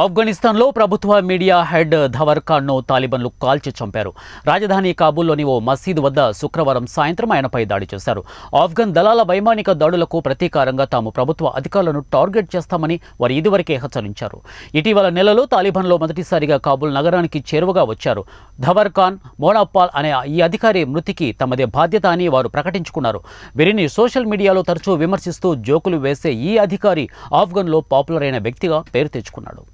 ఆఫ్ఘనిస్తాన్లో ప్రభుత్వ media head ధవర్ ఖాన్ను తాలిబన్లు కాల్చి చంపారు రాజధాని కాబూల్లోని ఓ మసీద్ వద్ద శుక్రవారం సాయంత్రం ఆయనపై దాడి చేశారు ఆఫ్ఘన్ దళాల వైమానిక దాడులకు ప్రతీకారంగా తాము ప్రభుత్వ అధికారులను టార్గెట్ చేస్తామని వారు ఇదివరకే హెచ్చరించారు ఇటీవల నెలలో తాలిబన్లో మొదటిసారిగా కాబూల్ నగరానికి చేరువగా వచ్చారు ధవర్ ఖాన్ మోనాపాల్ అనే ఈ అధికారి మృతికి తమదే బాధ్యత అని వారు ప్రకటించుకున్నారు వీరిని సోషల్ మీడియాలో తరచూ విమర్శిస్తూ జోకులు వేసే ఈ అధికారి ఆఫ్ఘన్లో పాపులర్ అయిన వ్యక్తిగా పేరు తెచ్చుకున్నాడు